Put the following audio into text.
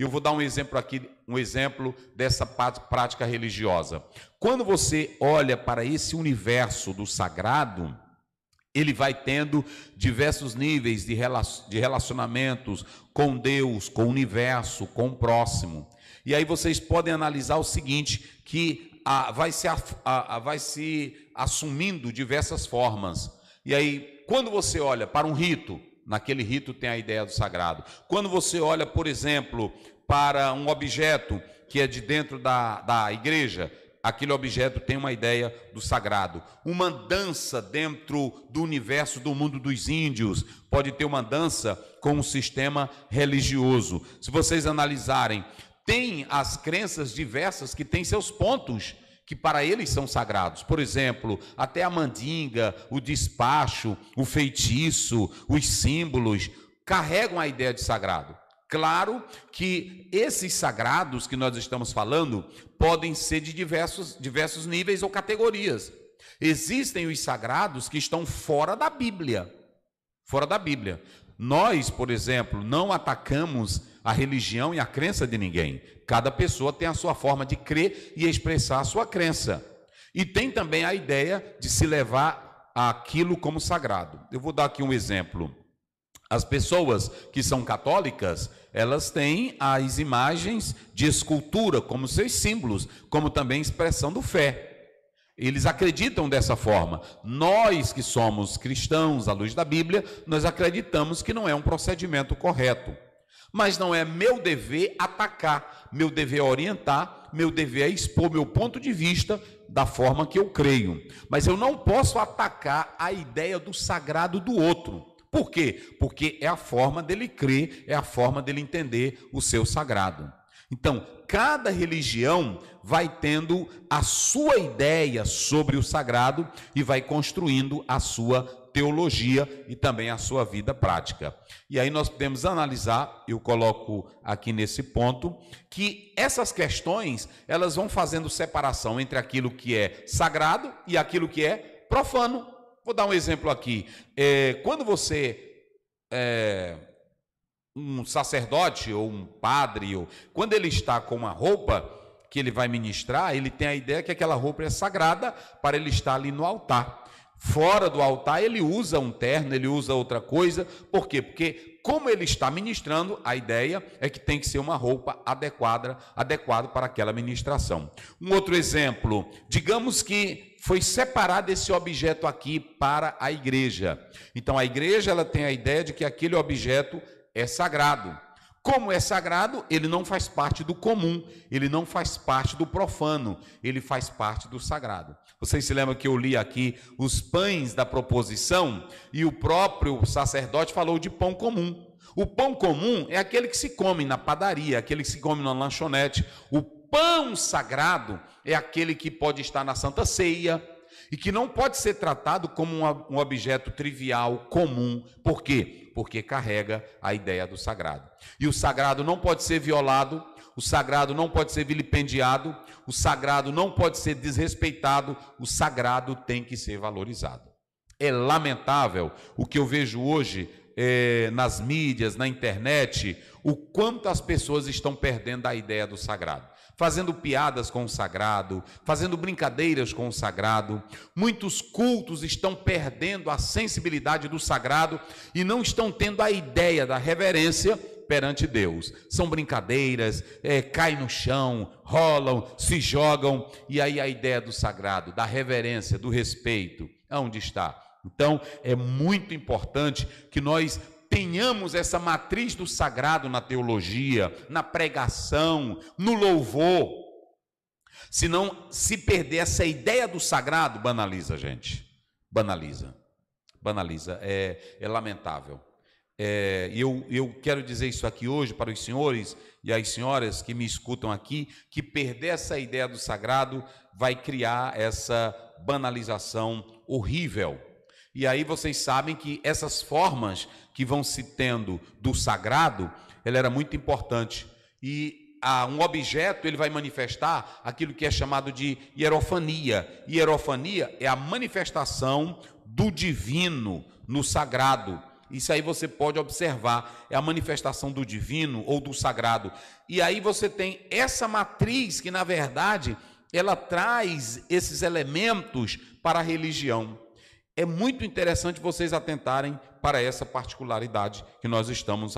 Eu vou dar um exemplo aqui, um exemplo dessa prática religiosa. Quando você olha para esse universo do sagrado, ele vai tendo diversos níveis de relacionamentos com Deus, com o universo, com o próximo. E aí vocês podem analisar o seguinte: que vai, se, vai se assumindo diversas formas. E aí, quando você olha para um rito, naquele rito tem a ideia do sagrado. Quando você olha, por exemplo, para um objeto que é de dentro da, da igreja, aquele objeto tem uma ideia do sagrado. Uma dança dentro do universo do mundo dos índios pode ter uma dança com um sistema religioso. Se vocês analisarem, tem as crenças diversas que têm seus pontos que para eles são sagrados. Por exemplo, até a mandinga, o despacho, o feitiço, os símbolos carregam a ideia de sagrado. Claro que esses sagrados que nós estamos falando podem ser de diversos, diversos níveis ou categorias. Existem os sagrados que estão fora da Bíblia. Fora da Bíblia. Nós, por exemplo, não atacamos a religião e a crença de ninguém. Cada pessoa tem a sua forma de crer e expressar a sua crença. E tem também a ideia de se levar aquilo como sagrado. Eu vou dar aqui um exemplo. As pessoas que são católicas, elas têm as imagens de escultura como seus símbolos, como também expressão do fé. Eles acreditam dessa forma. Nós que somos cristãos à luz da Bíblia, nós acreditamos que não é um procedimento correto. Mas não é meu dever atacar, meu dever é orientar, meu dever é expor meu ponto de vista da forma que eu creio. Mas eu não posso atacar a ideia do sagrado do outro. Por quê? Porque é a forma dele crer, é a forma dele entender o seu sagrado. Então, cada religião vai tendo a sua ideia sobre o sagrado e vai construindo a sua teologia e também a sua vida prática. E aí nós podemos analisar, eu coloco aqui nesse ponto, que essas questões, elas vão fazendo separação entre aquilo que é sagrado e aquilo que é profano. Vou dar um exemplo aqui. É, quando você é, um sacerdote ou um padre, ou, quando ele está com uma roupa que ele vai ministrar, ele tem a ideia que aquela roupa é sagrada para ele estar ali no altar fora do altar, ele usa um terno, ele usa outra coisa. Por quê? Porque como ele está ministrando, a ideia é que tem que ser uma roupa adequada, adequada para aquela ministração. Um outro exemplo, digamos que foi separado esse objeto aqui para a igreja. Então a igreja ela tem a ideia de que aquele objeto é sagrado. Como é sagrado, ele não faz parte do comum, ele não faz parte do profano, ele faz parte do sagrado. Vocês se lembram que eu li aqui os pães da proposição e o próprio sacerdote falou de pão comum. O pão comum é aquele que se come na padaria, aquele que se come na lanchonete. O pão sagrado é aquele que pode estar na santa ceia, e que não pode ser tratado como um objeto trivial, comum. Por quê? Porque carrega a ideia do sagrado. E o sagrado não pode ser violado, o sagrado não pode ser vilipendiado, o sagrado não pode ser desrespeitado, o sagrado tem que ser valorizado. É lamentável o que eu vejo hoje eh, nas mídias, na internet, o quanto as pessoas estão perdendo a ideia do sagrado. Fazendo piadas com o sagrado, fazendo brincadeiras com o sagrado. Muitos cultos estão perdendo a sensibilidade do sagrado e não estão tendo a ideia da reverência perante Deus. São brincadeiras, é, caem no chão, rolam, se jogam, e aí a ideia do sagrado, da reverência, do respeito, aonde está? Então, é muito importante que nós tenhamos essa matriz do sagrado na teologia, na pregação, no louvor. Senão, se perder essa ideia do sagrado, banaliza, gente. Banaliza. Banaliza. É, é lamentável. É, eu, eu quero dizer isso aqui hoje para os senhores e as senhoras que me escutam aqui, que perder essa ideia do sagrado vai criar essa banalização horrível e aí vocês sabem que essas formas que vão se tendo do sagrado, ela era muito importante. E a, um objeto, ele vai manifestar aquilo que é chamado de hierofania. Hierofania é a manifestação do divino no sagrado. Isso aí você pode observar, é a manifestação do divino ou do sagrado. E aí você tem essa matriz que, na verdade, ela traz esses elementos para a religião é muito interessante vocês atentarem para essa particularidade que nós estamos